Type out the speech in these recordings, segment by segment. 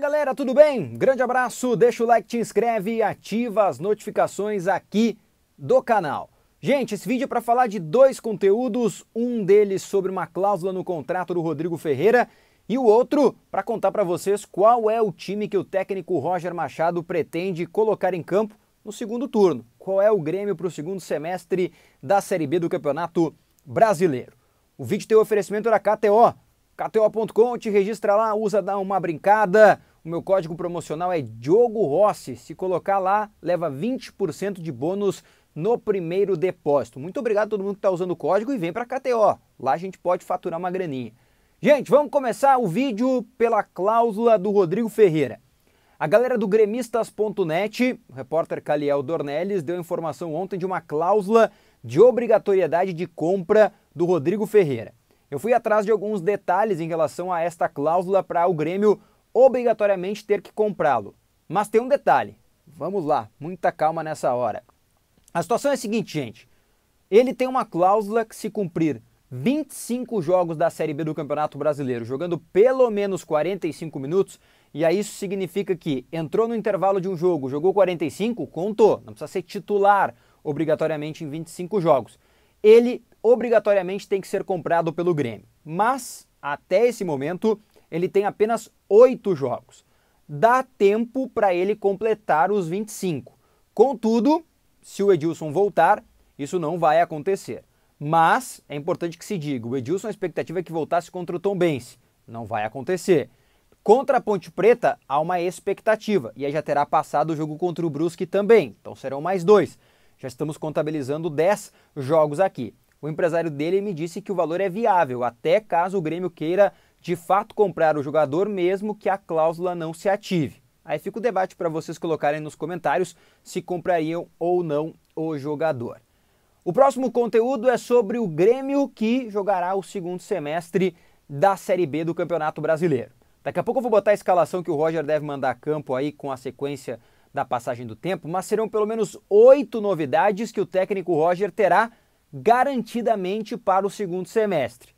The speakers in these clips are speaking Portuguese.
Fala galera, tudo bem? Grande abraço, deixa o like, te inscreve e ativa as notificações aqui do canal. Gente, esse vídeo é para falar de dois conteúdos, um deles sobre uma cláusula no contrato do Rodrigo Ferreira e o outro para contar para vocês qual é o time que o técnico Roger Machado pretende colocar em campo no segundo turno. Qual é o Grêmio para o segundo semestre da Série B do Campeonato Brasileiro? O vídeo tem o oferecimento da KTO, KTO.com, te registra lá, usa, dá uma brincada, o meu código promocional é Diogo Rossi. Se colocar lá, leva 20% de bônus no primeiro depósito. Muito obrigado a todo mundo que está usando o código e vem para a KTO. Lá a gente pode faturar uma graninha. Gente, vamos começar o vídeo pela cláusula do Rodrigo Ferreira. A galera do gremistas.net, o repórter Caliel Dornelles, deu informação ontem de uma cláusula de obrigatoriedade de compra do Rodrigo Ferreira. Eu fui atrás de alguns detalhes em relação a esta cláusula para o Grêmio obrigatoriamente ter que comprá-lo. Mas tem um detalhe. Vamos lá, muita calma nessa hora. A situação é a seguinte, gente. Ele tem uma cláusula que se cumprir 25 jogos da Série B do Campeonato Brasileiro, jogando pelo menos 45 minutos, e aí isso significa que entrou no intervalo de um jogo, jogou 45, contou, não precisa ser titular obrigatoriamente em 25 jogos. Ele obrigatoriamente tem que ser comprado pelo Grêmio. Mas até esse momento, ele tem apenas oito jogos. Dá tempo para ele completar os 25. Contudo, se o Edilson voltar, isso não vai acontecer. Mas é importante que se diga: o Edilson, a expectativa é que voltasse contra o Tom Tombense. Não vai acontecer. Contra a Ponte Preta, há uma expectativa. E aí já terá passado o jogo contra o Brusque também. Então serão mais dois. Já estamos contabilizando 10 jogos aqui. O empresário dele me disse que o valor é viável, até caso o Grêmio queira de fato comprar o jogador mesmo que a cláusula não se ative. Aí fica o debate para vocês colocarem nos comentários se comprariam ou não o jogador. O próximo conteúdo é sobre o Grêmio que jogará o segundo semestre da Série B do Campeonato Brasileiro. Daqui a pouco eu vou botar a escalação que o Roger deve mandar a campo aí com a sequência da passagem do tempo, mas serão pelo menos oito novidades que o técnico Roger terá garantidamente para o segundo semestre.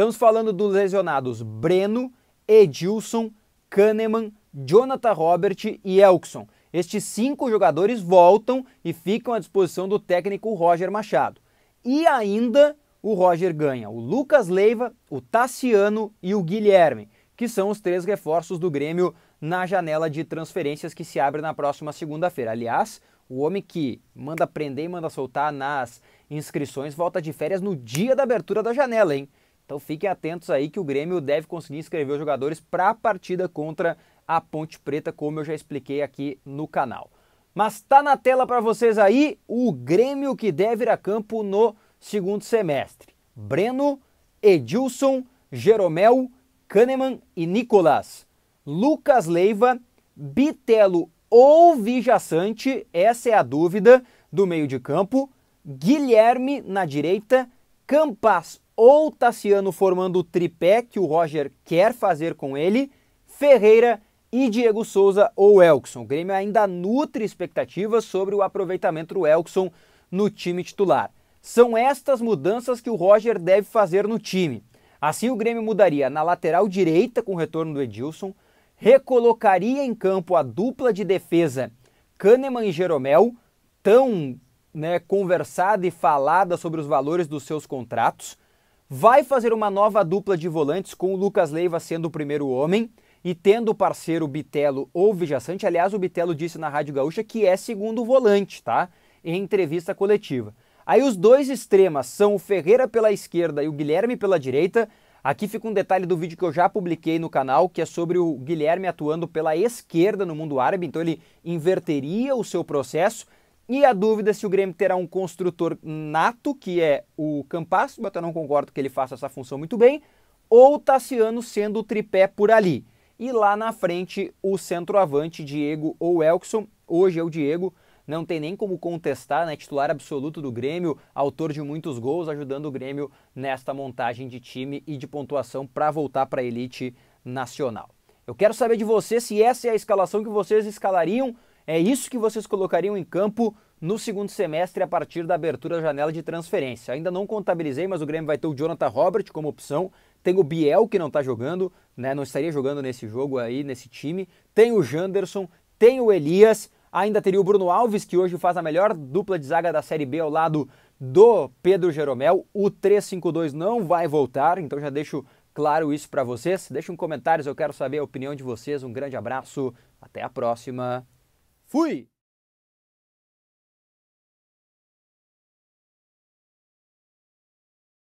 Estamos falando dos lesionados Breno, Edilson, Kahneman, Jonathan Robert e Elkson. Estes cinco jogadores voltam e ficam à disposição do técnico Roger Machado. E ainda o Roger ganha o Lucas Leiva, o Tassiano e o Guilherme, que são os três reforços do Grêmio na janela de transferências que se abre na próxima segunda-feira. Aliás, o homem que manda prender e manda soltar nas inscrições volta de férias no dia da abertura da janela, hein? Então fiquem atentos aí que o Grêmio deve conseguir inscrever os jogadores para a partida contra a Ponte Preta, como eu já expliquei aqui no canal. Mas tá na tela para vocês aí o Grêmio que deve ir a campo no segundo semestre. Breno, Edilson, Jeromel, Kahneman e Nicolas. Lucas Leiva, Bitelo ou Vijaçante, essa é a dúvida do meio de campo. Guilherme na direita, Campas ou o Tassiano formando o tripé que o Roger quer fazer com ele, Ferreira e Diego Souza ou Elkson. O Grêmio ainda nutre expectativas sobre o aproveitamento do Elkson no time titular. São estas mudanças que o Roger deve fazer no time. Assim, o Grêmio mudaria na lateral direita com o retorno do Edilson, recolocaria em campo a dupla de defesa Kahneman e Jeromel, tão né, conversada e falada sobre os valores dos seus contratos, vai fazer uma nova dupla de volantes com o Lucas Leiva sendo o primeiro homem e tendo o parceiro Bitelo ou Vijaçante. Aliás, o Bitelo disse na Rádio Gaúcha que é segundo volante, tá? Em entrevista coletiva. Aí os dois extremas são o Ferreira pela esquerda e o Guilherme pela direita. Aqui fica um detalhe do vídeo que eu já publiquei no canal, que é sobre o Guilherme atuando pela esquerda no mundo árabe, então ele inverteria o seu processo e a dúvida se o Grêmio terá um construtor nato, que é o Campas, mas eu não concordo que ele faça essa função muito bem, ou o Tassiano sendo o tripé por ali. E lá na frente, o centroavante Diego ou Elkson, hoje é o Diego, não tem nem como contestar, né? Titular absoluto do Grêmio, autor de muitos gols, ajudando o Grêmio nesta montagem de time e de pontuação para voltar para a elite nacional. Eu quero saber de você se essa é a escalação que vocês escalariam é isso que vocês colocariam em campo no segundo semestre a partir da abertura da janela de transferência. Ainda não contabilizei, mas o Grêmio vai ter o Jonathan Robert como opção. Tem o Biel, que não está jogando, né? não estaria jogando nesse jogo aí, nesse time. Tem o Janderson, tem o Elias. Ainda teria o Bruno Alves, que hoje faz a melhor dupla de zaga da Série B ao lado do Pedro Jeromel. O 352 não vai voltar, então já deixo claro isso para vocês. Deixem comentários, eu quero saber a opinião de vocês. Um grande abraço, até a próxima. Fui!